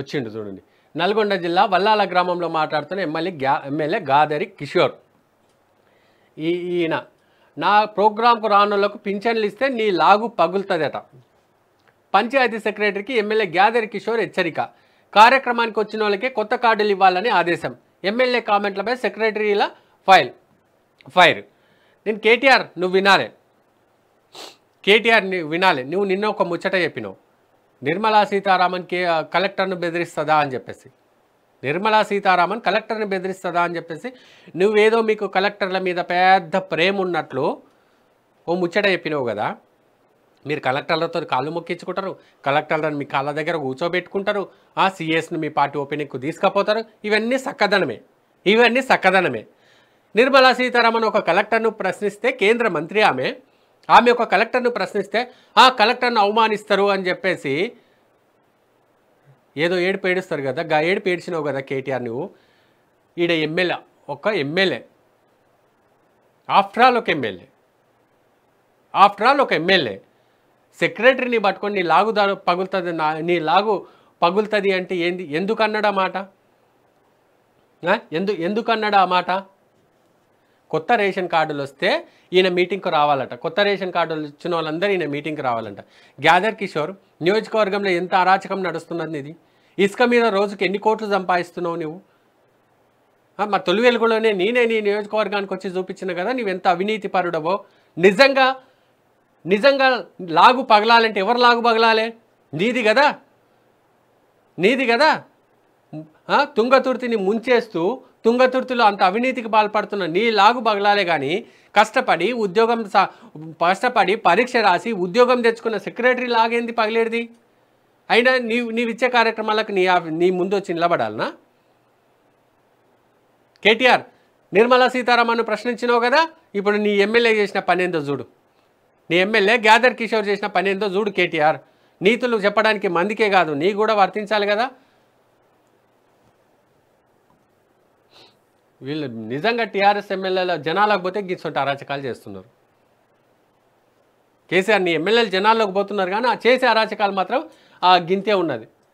వచ్చిండు చూడండి నల్గొండ జిల్లా వల్లాల గ్రామంలో మాట్లాడుతున్న ఎమ్మెల్యే గ్యా ఎమ్మెల్యే గాదరి కిషోర్ ఈ ఈయన నా ప్రోగ్రాంకు రానులకు పింఛన్లు ఇస్తే నీ లాగు పగులుతుందట పంచాయతీ సెక్రటరీకి ఎమ్మెల్యే గ్యాదరి కిషోర్ హెచ్చరిక కార్యక్రమానికి వచ్చిన వాళ్ళకే కొత్త కార్డులు ఇవ్వాలని ఆదేశం ఎమ్మెల్యే కామెంట్లపై సెక్రటరీల ఫైల్ ఫైర్ నేను కేటీఆర్ నువ్వు వినాలి కేటీఆర్ వినాలి నువ్వు నిన్న ఒక ముచ్చట చెప్పినావు నిర్మలా సీతారామన్కి కలెక్టర్ను బెదిరిస్తుందా అని చెప్పేసి నిర్మలా సీతారామన్ కలెక్టర్ని బెదిరిస్తుందా అని చెప్పేసి నువ్వేదో మీకు కలెక్టర్ల మీద పెద్ద ప్రేమ ఉన్నట్లు ఓ ముచ్చట చెప్పినావు కదా మీరు కలెక్టర్లతో కాళ్ళు మొక్కించుకుంటారు కలెక్టర్లను మీ కాళ్ళ దగ్గర కూర్చోబెట్టుకుంటారు ఆ సిఎస్ను మీ పార్టీ ఓపెనింగ్కు తీసుకుపోతారు ఇవన్నీ సక్కదనమే ఇవన్నీ సక్కదనమే నిర్మలా సీతారామన్ ఒక కలెక్టర్ను ప్రశ్నిస్తే కేంద్ర మంత్రి ఆమె ఆమె ఒక కలెక్టర్ను ప్రశ్నిస్తే ఆ కలెక్టర్ను అవమానిస్తారు అని చెప్పేసి ఏదో ఏడుపు ఏడుస్తారు కదా గా ఏడుపు పేడిచినావు కదా కేటీఆర్ నువ్వు ఈడ ఎమ్మెల్యే ఒక ఎమ్మెల్యే ఆఫ్టర్ ఆల్ ఒక ఎమ్మెల్యే ఆఫ్టర్ ఆల్ ఒక ఎమ్మెల్యే సెక్రటరీని పట్టుకొని నీ లాగు పగులుతుంది నా నీ లాగు పగులుతుంది అంటే ఏంది ఎందుకన్నాడా మాట ఎందు ఎందుకన్నాడు ఆ మాట కొత్త రేషన్ కార్డులు వస్తే ఈయన మీటింగ్కు రావాలట కొత్త రేషన్ కార్డులు ఇచ్చిన వాళ్ళందరూ ఈయన మీటింగ్కి రావాలంట గ్యాదర్ కిషోర్ నియోజకవర్గంలో ఎంత అరాచకం నడుస్తున్నది ఇది ఇసుక మీద రోజుకి ఎన్ని కోట్లు సంపాదిస్తున్నావు నువ్వు మా తొలి వెలుగులోనే నేనే నీ నియోజకవర్గానికి వచ్చి చూపించిన కదా నువ్వెంత అవినీతి పరుడవో నిజంగా నిజంగా లాగు పగలాలంటే ఎవరు లాగు పగలాలే నీది కదా నీది కదా తుంగతుర్తిని ముంచేస్తూ తుంగతుర్తిలో అంత అవినీతికి పాల్పడుతున్న నీ లాగు బగలాలే కానీ కష్టపడి ఉద్యోగం కష్టపడి పరీక్ష రాసి ఉద్యోగం తెచ్చుకున్న సెక్రటరీ లాగేంది పగిలేది అయినా నీ నీవిచ్చే కార్యక్రమాలకు నీ నీ ముందు వచ్చి నిలబడాలనా కేటీఆర్ నిర్మలా సీతారామన్ను ప్రశ్నించినావు కదా ఇప్పుడు నీ ఎమ్మెల్యే చేసిన పనేందో చూడు నీ ఎమ్మెల్యే గ్యాదర్ కిషోర్ చేసిన పనేందో చూడు కేటీఆర్ నీతులు చెప్పడానికి మందికే కాదు నీ కూడా వర్తించాలి కదా వీళ్ళు నిజంగా టీఆర్ఎస్ ఎమ్మెల్యేల జనాలకు పోతే గీసుకుంటే అరాచకాలు చేస్తున్నారు కేసీఆర్ని ఎమ్మెల్యేలు జనాల్లోకి పోతున్నారు కానీ ఆ చేసే అరాచకాలు మాత్రం ఆ గింతే ఉన్నది